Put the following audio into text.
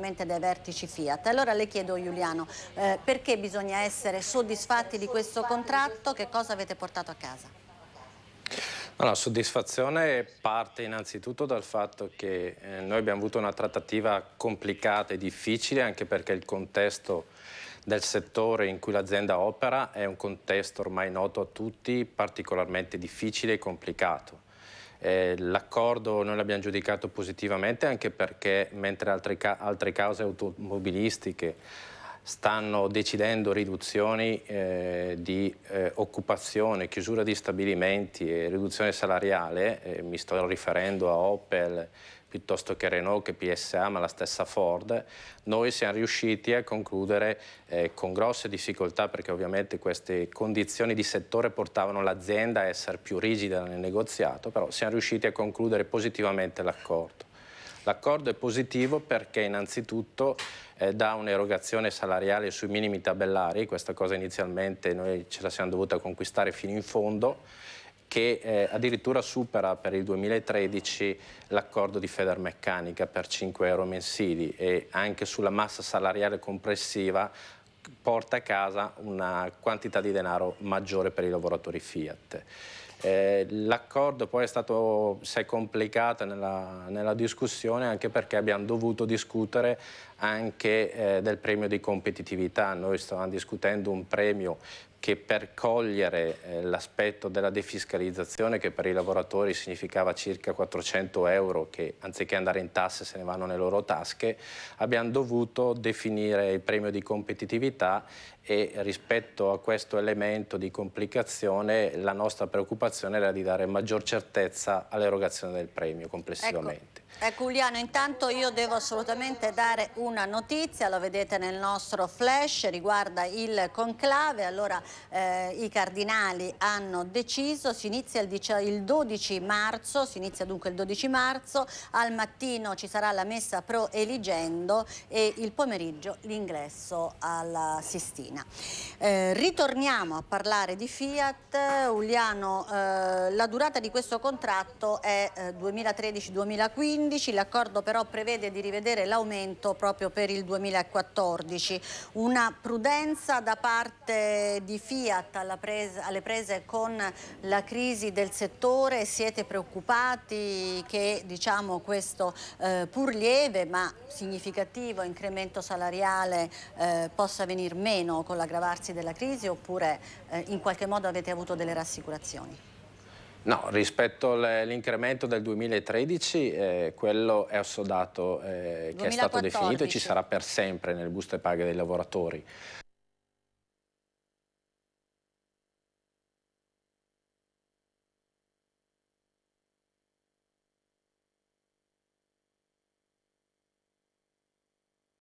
dai vertici Fiat. Allora le chiedo Giuliano, eh, perché bisogna essere soddisfatti di questo contratto? Che cosa avete portato a casa? No, la soddisfazione parte innanzitutto dal fatto che eh, noi abbiamo avuto una trattativa complicata e difficile anche perché il contesto del settore in cui l'azienda opera è un contesto ormai noto a tutti, particolarmente difficile e complicato eh, L'accordo noi l'abbiamo giudicato positivamente anche perché mentre altre, ca altre cause automobilistiche stanno decidendo riduzioni eh, di eh, occupazione, chiusura di stabilimenti e riduzione salariale, eh, mi sto riferendo a Opel piuttosto che Renault, che PSA, ma la stessa Ford, noi siamo riusciti a concludere eh, con grosse difficoltà perché ovviamente queste condizioni di settore portavano l'azienda a essere più rigida nel negoziato, però siamo riusciti a concludere positivamente l'accordo. L'accordo è positivo perché innanzitutto eh, dà un'erogazione salariale sui minimi tabellari, questa cosa inizialmente noi ce la siamo dovuta conquistare fino in fondo, che eh, addirittura supera per il 2013 l'accordo di Federmeccanica per 5 euro mensili e anche sulla massa salariale complessiva porta a casa una quantità di denaro maggiore per i lavoratori Fiat. Eh, L'accordo poi è stato, si è complicato nella, nella, discussione anche perché abbiamo dovuto discutere anche eh, del premio di competitività. Noi stavamo discutendo un premio che per cogliere eh, l'aspetto della defiscalizzazione che per i lavoratori significava circa 400 euro che anziché andare in tasse se ne vanno nelle loro tasche, abbiamo dovuto definire il premio di competitività e rispetto a questo elemento di complicazione la nostra preoccupazione era di dare maggior certezza all'erogazione del premio complessivamente. Ecco, ecco Giuliano, intanto io devo assolutamente dare una notizia, lo vedete nel nostro flash, riguarda il conclave, allora eh, i cardinali hanno deciso, si inizia il, il 12 marzo, si inizia dunque il 12 marzo, al mattino ci sarà la messa pro eligendo e il pomeriggio l'ingresso alla Sistina. Eh, ritorniamo a parlare di Fiat, Uliano, eh, la durata di questo contratto è 2013-2015, eh, l'accordo però prevede di rivedere l'aumento proprio per il 2014. Una prudenza da parte di di Fiat presa, alle prese con la crisi del settore, siete preoccupati che diciamo, questo eh, pur lieve ma significativo incremento salariale eh, possa venir meno con l'aggravarsi della crisi oppure eh, in qualche modo avete avuto delle rassicurazioni? No, rispetto all'incremento del 2013, eh, quello è assodato eh, che è stato definito e ci sarà per sempre nel gusto e paga dei lavoratori.